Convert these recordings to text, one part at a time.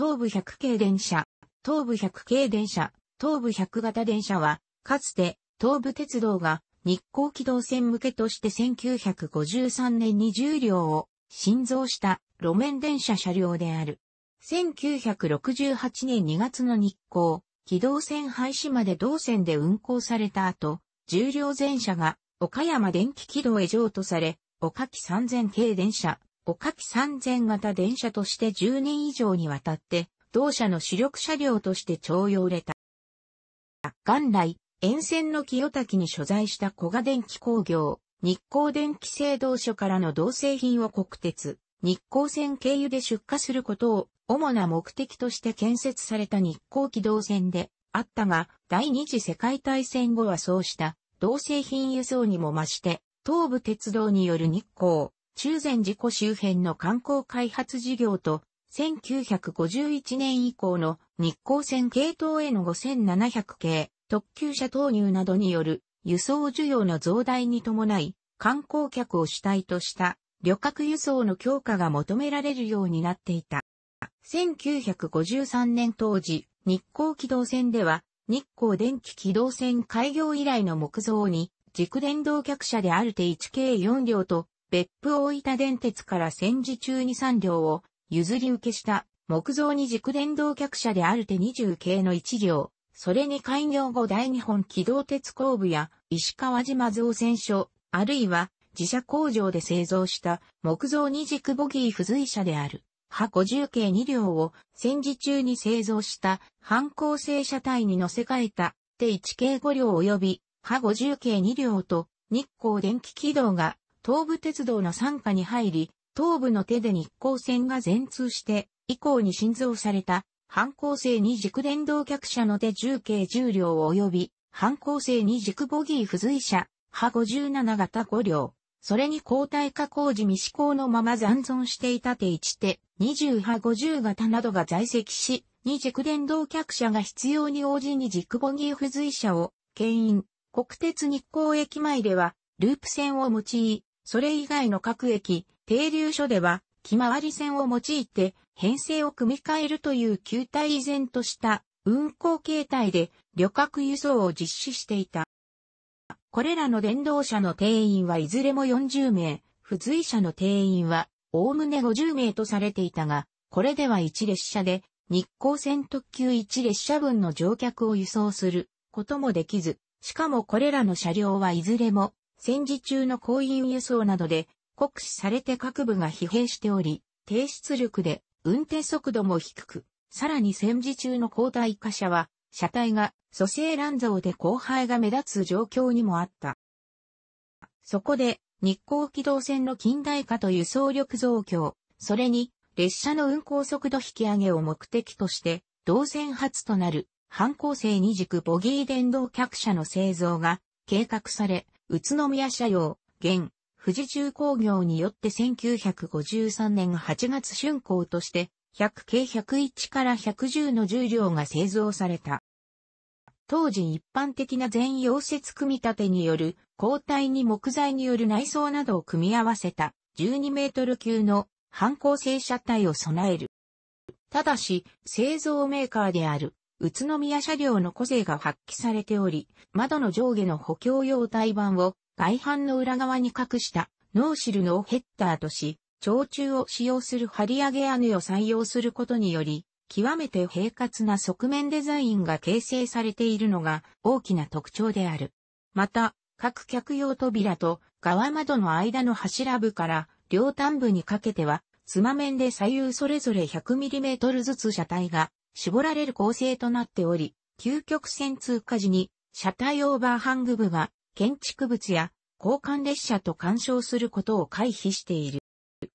東武100系電車、東武100系電車、東武100型電車は、かつて東武鉄道が日光軌道線向けとして1953年に10両を新造した路面電車車両である。1968年2月の日光、軌道線廃止まで同線で運行された後、10両全車が岡山電気軌道へ譲渡され、岡木3000系電車、おかき3000型電車として10年以上にわたって、同社の主力車両として徴用れた。元来、沿線の清滝に所在した小賀電気工業、日光電気製銅所からの同製品を国鉄、日光線経由で出荷することを主な目的として建設された日光機動線であったが、第二次世界大戦後はそうした同製品輸送にも増して、東武鉄道による日光、中禅寺湖周辺の観光開発事業と、1951年以降の日光線系統への5700系、特急車投入などによる輸送需要の増大に伴い、観光客を主体とした旅客輸送の強化が求められるようになっていた。1953年当時、日光機動線では、日光電気軌道線開業以来の木造に、軸電動客車である定1 k 4両と、別府大分電鉄から戦時中に3両を譲り受けした木造に軸電動客車である手20系の1両、それに開業後大日本機動鉄工部や石川島造船所、あるいは自社工場で製造した木造二軸ボギー付随車である。歯50系2両を戦時中に製造した反抗性車体に乗せ替えた手1系5両及び歯50系2両と日光電気軌道が東武鉄道の傘下に入り、東武の手で日光線が全通して、以降に新造された、半抗性二軸電動客車の手重計10両及び、半抗性二軸ボギー付随車、派57型5両。それに交代化工事未施行のまま残存していた手1手、20波50型などが在籍し、二軸電動客車が必要に応じに軸ボギー付随車を、牽引、国鉄日光駅前では、ループ線を用い、それ以外の各駅、停留所では、気回り線を用いて、編成を組み替えるという旧体依然とした運行形態で旅客輸送を実施していた。これらの電動車の定員はいずれも40名、付随車の定員はおおむね50名とされていたが、これでは1列車で日光線特急1列車分の乗客を輸送することもできず、しかもこれらの車両はいずれも戦時中の行員輸送などで酷使されて各部が疲弊しており、低出力で運転速度も低く、さらに戦時中の交代貨車は、車体が蘇生乱造で後輩が目立つ状況にもあった。そこで、日光機動線の近代化と輸送力増強、それに列車の運行速度引き上げを目的として、同線初となる、半抗性二軸ボギー電動客車の製造が計画され、宇都宮社用、現、富士重工業によって1953年8月竣工として、100系101から110の重量が製造された。当時一般的な全溶接組み立てによる、鋼体に木材による内装などを組み合わせた、12メートル級の反抗性車体を備える。ただし、製造メーカーである宇都宮車両の個性が発揮されており、窓の上下の補強用体板を外板の裏側に隠したノーシルのヘッダーとし、長柱を使用する張り上げ屋根を採用することにより、極めて平滑な側面デザインが形成されているのが大きな特徴である。また、各客用扉と側窓の間の柱部から両端部にかけては、つま面で左右それぞれ 100mm ずつ車体が絞られる構成となっており、究極線通過時に車体オーバーハング部が建築物や交換列車と干渉することを回避している。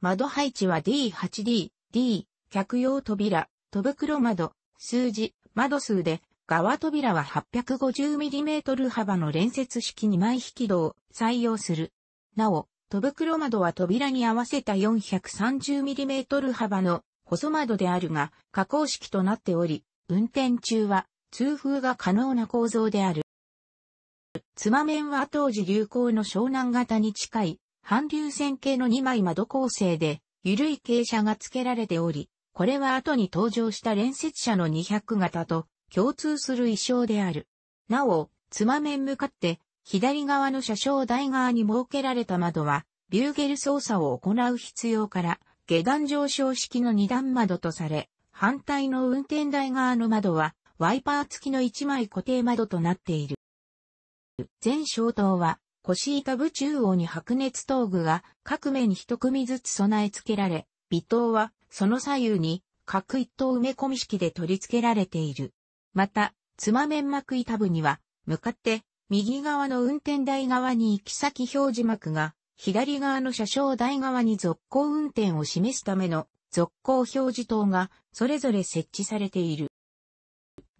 窓配置は D8D、D、客用扉、戸袋窓、数字、窓数で、側扉は 850mm 幅の連接式2枚引き戸を採用する。なお、戸袋窓は扉に合わせた 430mm 幅の細窓であるが、加工式となっており、運転中は通風が可能な構造である。つま面は当時流行の湘南型に近い、半流線形の2枚窓構成で、緩い傾斜が付けられており、これは後に登場した連接車の200型と共通する衣装である。なお、つま面向かって、左側の車掌台側に設けられた窓は、ビューゲル操作を行う必要から、下段上昇式の二段窓とされ、反対の運転台側の窓は、ワイパー付きの一枚固定窓となっている。全小灯は、腰板部中央に白熱灯具が各面に一組ずつ備え付けられ、微灯はその左右に各一灯埋め込み式で取り付けられている。また、つま面膜板部には、向かって右側の運転台側に行き先表示膜が左側の車掌台側に続行運転を示すための続行表示灯がそれぞれ設置されている。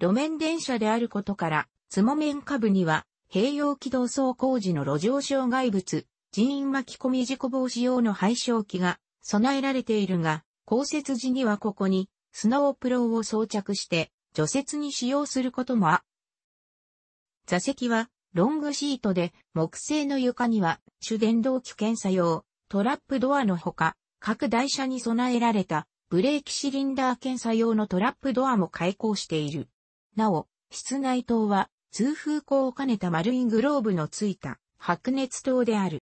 路面電車であることから、つも面下部には、併用軌道走行時の路上障害物、人員巻き込み事故防止用の廃焼機が備えられているが、降雪時にはここにスノープローを装着して除雪に使用することもあ。座席はロングシートで木製の床には主電動機検査用トラップドアのほか各台車に備えられたブレーキシリンダー検査用のトラップドアも開口している。なお、室内灯は通風口を兼ねた丸いグローブのついた白熱灯である。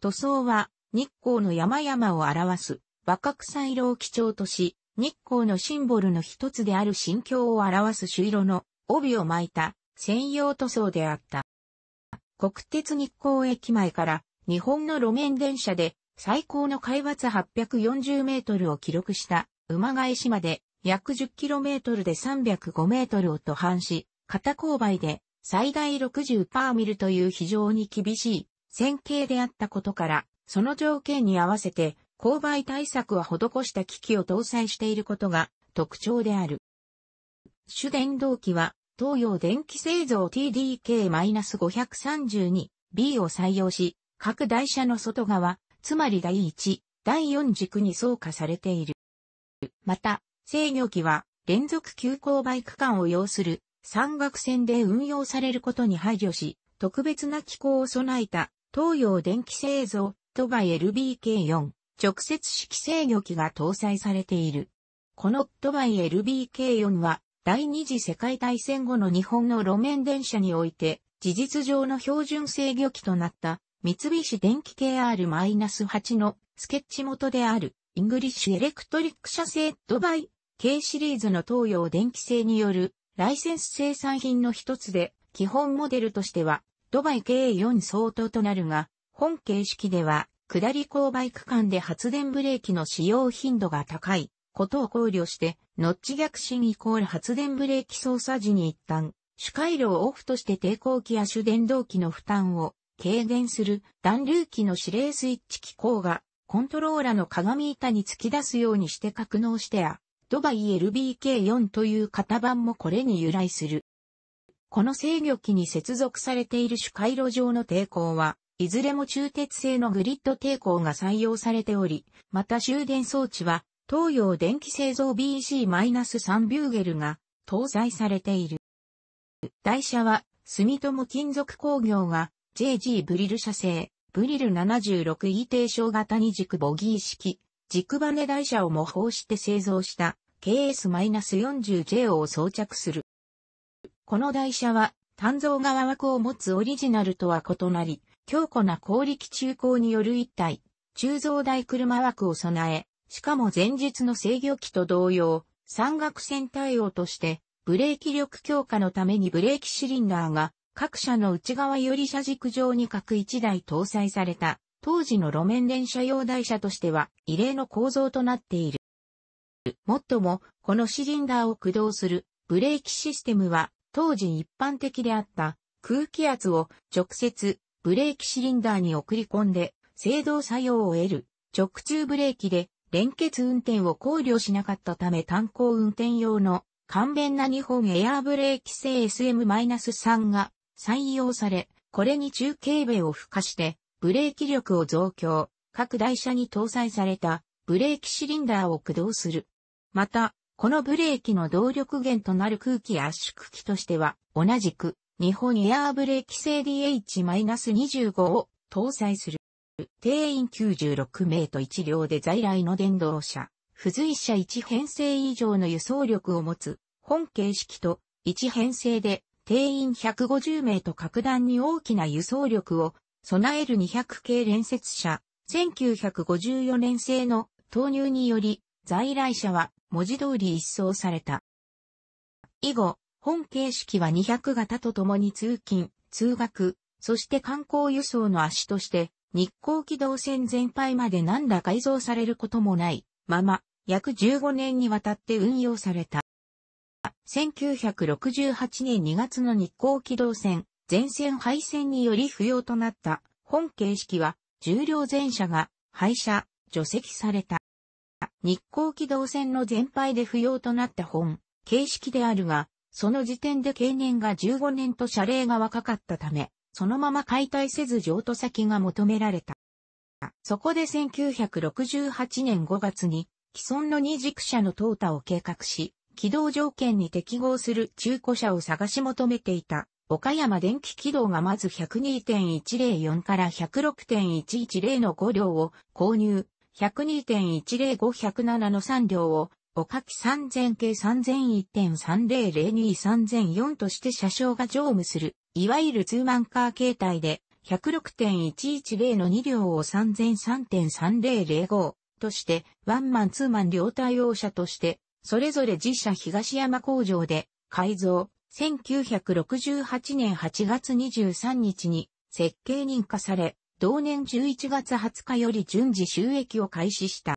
塗装は日光の山々を表す若草色を基調とし、日光のシンボルの一つである心境を表す朱色の帯を巻いた専用塗装であった。国鉄日光駅前から日本の路面電車で最高の海抜840メートルを記録した馬返しまで約1 0トルで305メートルを途半し、片勾配で最大60パーミルという非常に厳しい線形であったことから、その条件に合わせて勾配対策は施した機器を搭載していることが特徴である。主電動機は東洋電気製造 TDK-532B を採用し、各台車の外側、つまり第1、第4軸に装加されている。また、制御機は連続急勾配区間を要する山岳線で運用されることに配慮し、特別な機構を備えた東洋電気製造トバ LBK4 直接式制御機が搭載されている。このトバ LBK4 は第二次世界大戦後の日本の路面電車において、事実上の標準制御機となった、三菱電機 KR-8 のスケッチ元である、イングリッシュエレクトリック社製ドバイ K シリーズの東洋電気製によるライセンス生産品の一つで、基本モデルとしては、ドバイ K4 相当となるが、本形式では、下り勾配区間で発電ブレーキの使用頻度が高い、ことを考慮して、ノッチ逆進イコール発電ブレーキ操作時に一旦、主回路をオフとして抵抗器や主電動機の負担を軽減する暖流器の指令スイッチ機構がコントローラの鏡板に突き出すようにして格納してや、ドバイ LBK4 という型番もこれに由来する。この制御機に接続されている主回路上の抵抗は、いずれも中鉄製のグリッド抵抗が採用されており、また終電装置は東洋電気製造 BC-3 ビューゲルが搭載されている。台車は住友金属工業が JG ブリル社製、ブリル76 E 低小型二軸ボギー式、軸バネ台車を模倣して製造した KS-40J を装着する。この台車は、単造側枠を持つオリジナルとは異なり、強固な強力中高による一体、鋳造台車枠を備え、しかも前日の制御機と同様、山岳線対応として、ブレーキ力強化のためにブレーキシリンダーが各社の内側より車軸上に各1台搭載された、当時の路面電車用台車としては異例の構造となっている。もっとも、このシリンダーを駆動するブレーキシステムは当時一般的であった空気圧を直接ブレーキシリンダーに送り込んで制動作用を得る直通ブレーキで連結運転を考慮しなかったため炭鉱運転用の簡便な日本エアーブレーキ製 SM-3 が採用され、これに中継米を付加してブレーキ力を増強、各台車に搭載されたブレーキシリンダーを駆動する。また、このブレーキの動力源となる空気圧縮機としては、同じく日本エアーブレーキ製 DH-25 を搭載する。定員96名と1両で在来の電動車、付随車1編成以上の輸送力を持つ、本形式と1編成で定員150名と格段に大きな輸送力を備える200系連接車、1954年製の投入により、在来車は文字通り一掃された。以後、本形式は200型と共に通勤、通学、そして観光輸送の足として日光軌道線全廃まで何ら改造されることもないまま、約15年にわたって運用された。1968年2月の日光軌道線、全線廃線により不要となった本形式は、重量全車が廃車、除籍された。日光軌道線の全廃で不要となった本、形式であるが、その時点で経年が15年と謝礼が若かったため、そのまま解体せず譲渡先が求められた。そこで1968年5月に既存の二軸車の淘汰を計画し、軌道条件に適合する中古車を探し求めていた岡山電気軌道がまず102.104から106.110の5両を購入、102.105、107の3両を、おかき3000系3001.3002、3004として車掌が乗務するいわゆるツーマンカー形態で、106.110の2両を3003.3005として、ワンマンツーマン両対応車として、それぞれ自社東山工場で改造、1968年8月23日に設計認可され、同年11月20日より順次収益を開始した。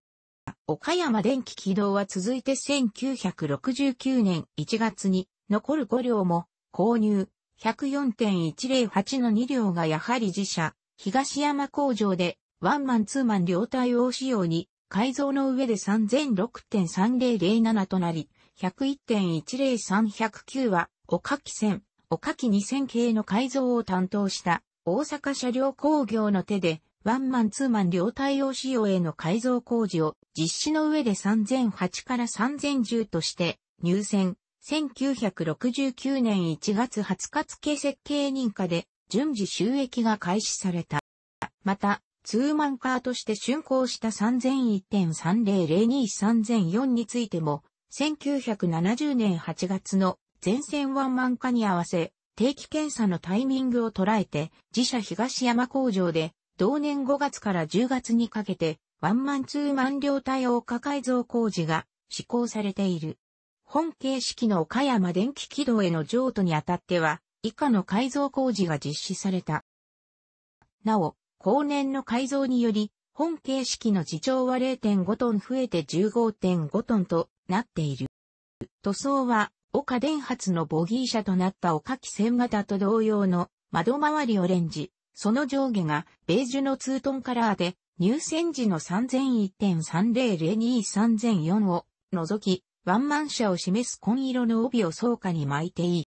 岡山電気軌道は続いて1969年1月に残る5両も購入、104.108の2両がやはり自社、東山工場で、ワンマンツーマン両対応仕様に、改造の上で3006.3007となり、1 0 1 1 0 3 0 9は、おかき線、おかき2000系の改造を担当した、大阪車両工業の手で、ワンマンツーマン両対応仕様への改造工事を実施の上で3008から3010として入選、1969年1月20日付設計認可で順次収益が開始された。また、ツーマンカーとして竣工した3001.30023004についても、1970年8月の全線ワンマン化に合わせ、定期検査のタイミングを捉えて、自社東山工場で、同年5月から10月にかけて、ワンマンツーマン両対応化改造工事が施行されている。本形式の岡山電気軌道への譲渡にあたっては、以下の改造工事が実施された。なお、後年の改造により、本形式の自重は0.5トン増えて15.5トンとなっている。塗装は、岡電発のボギー車となった岡木線型と同様の窓周りオレンジ、その上下がベージュのツートンカラーで、入線時の3001.30023004を除き、ワンマン車を示す紺色の帯を草下に巻いていい。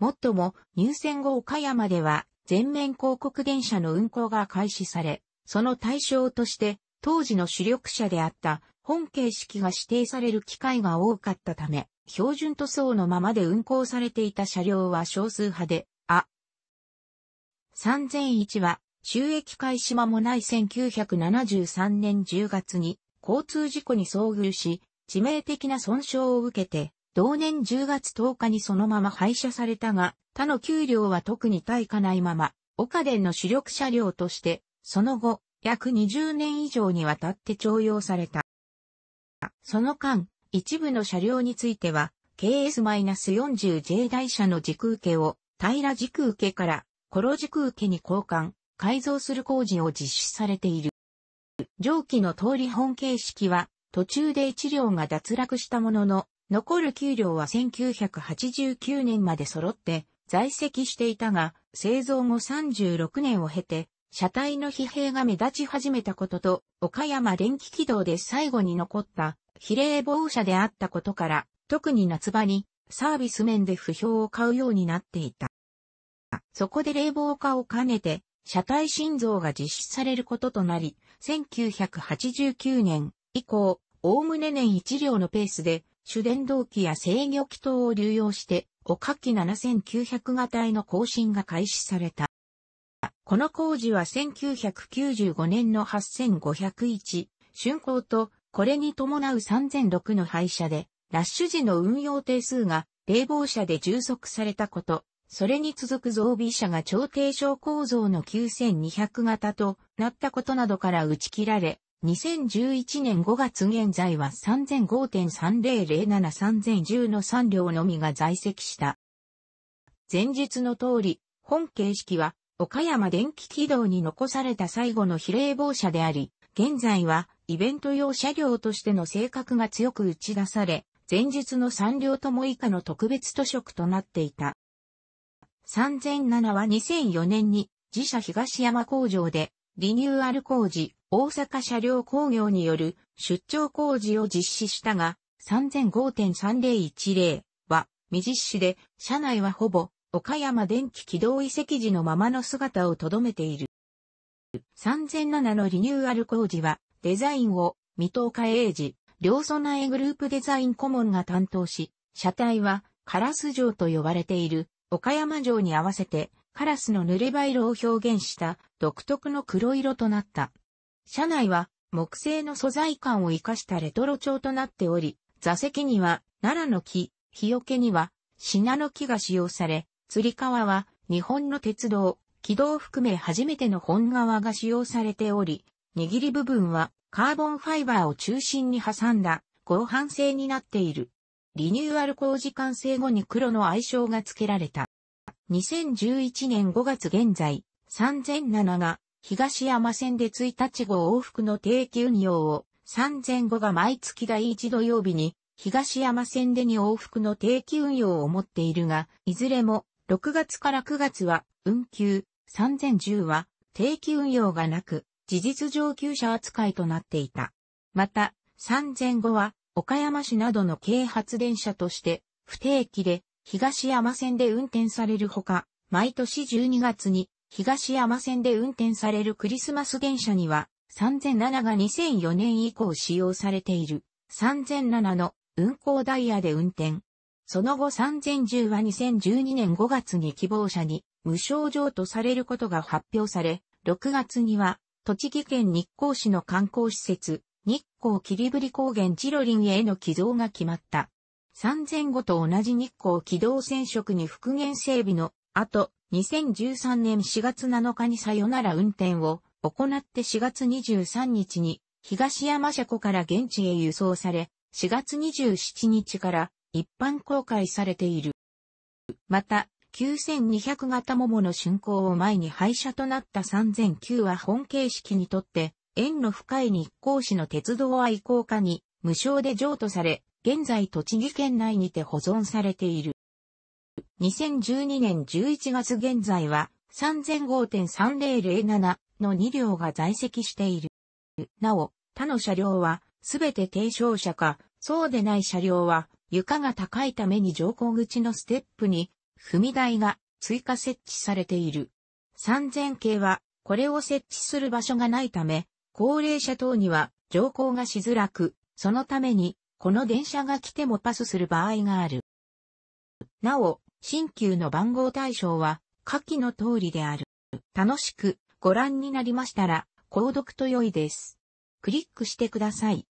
もっとも、入選後岡山では、全面広告電車の運行が開始され、その対象として、当時の主力車であった本形式が指定される機会が多かったため、標準塗装のままで運行されていた車両は少数派で、あ。3001は収益開始間もない1973年10月に交通事故に遭遇し、致命的な損傷を受けて、同年10月10日にそのまま廃車されたが、他の給料は特に対価ないまま、岡電の主力車両として、その後、約20年以上にわたって徴用された。その間、一部の車両については、KS-40J 台車の軸受けを、平軸受けから、コロ軸受けに交換、改造する工事を実施されている。上記の通り本形式は、途中で1両が脱落したものの、残る9両は1989年まで揃って在籍していたが、製造後36年を経て、車体の疲弊が目立ち始めたことと、岡山電気軌道で最後に残った比例防車であったことから、特に夏場にサービス面で不評を買うようになっていた。そこで冷房化を兼ねて、車体心臓が実施されることとなり、1989年以降、おおむね年1両のペースで、主電動機や制御機等を流用して、おかき7900型への更新が開始された。この工事は1995年の8501、竣工と、これに伴う3006の廃車で、ラッシュ時の運用定数が冷房車で充足されたこと、それに続く増備車が超低床構造の9200型となったことなどから打ち切られ、2011年5月現在は3005.30073,010の3両のみが在籍した。前述の通り、本形式は岡山電気軌道に残された最後の比例防車であり、現在はイベント用車両としての性格が強く打ち出され、前述の3両とも以下の特別図色となっていた。3007は2004年に自社東山工場でリニューアル工事大阪車両工業による出張工事を実施したが、3005.3010は未実施で、車内はほぼ岡山電気軌道遺跡時のままの姿を留めている。3007のリニューアル工事は、デザインを、水戸岡英治、両備えグループデザイン顧問が担当し、車体は、カラス城と呼ばれている、岡山城に合わせて、カラスの濡れ灰色を表現した、独特の黒色となった。車内は木製の素材感を生かしたレトロ調となっており、座席には奈良の木、日よけには品の木が使用され、釣り革は日本の鉄道、軌道含め初めての本革が使用されており、握り部分はカーボンファイバーを中心に挟んだ合板製になっている。リニューアル工事完成後に黒の愛称が付けられた。2011年5月現在、3007が東山線で1日号往復の定期運用を、3000が毎月第1土曜日に、東山線で2往復の定期運用を持っているが、いずれも6月から9月は運休、3010は定期運用がなく、事実上級者扱いとなっていた。また、3005は岡山市などの軽発電車として不定期で東山線で運転されるほか、毎年12月に東山線で運転されるクリスマス電車には、3007が2004年以降使用されている、3007の運行ダイヤで運転。その後3010は2012年5月に希望者に無症状とされることが発表され、6月には栃木県日光市の観光施設、日光霧降高原チロリンへの寄贈が決まった。3005と同じ日光機動染色に復元整備の後、2013年4月7日にさよなら運転を行って4月23日に東山車庫から現地へ輸送され、4月27日から一般公開されている。また、9200型桃の竣工を前に廃車となった3009は本形式にとって、縁の深い日光市の鉄道愛好家に無償で譲渡され、現在栃木県内にて保存されている。2012年11月現在は3005.3007の2両が在籍している。なお、他の車両はすべて低床車か、そうでない車両は床が高いために乗降口のステップに踏み台が追加設置されている。3000系はこれを設置する場所がないため、高齢者等には乗降がしづらく、そのためにこの電車が来てもパスする場合がある。なお、新旧の番号対象は、下記の通りである。楽しくご覧になりましたら、購読と良いです。クリックしてください。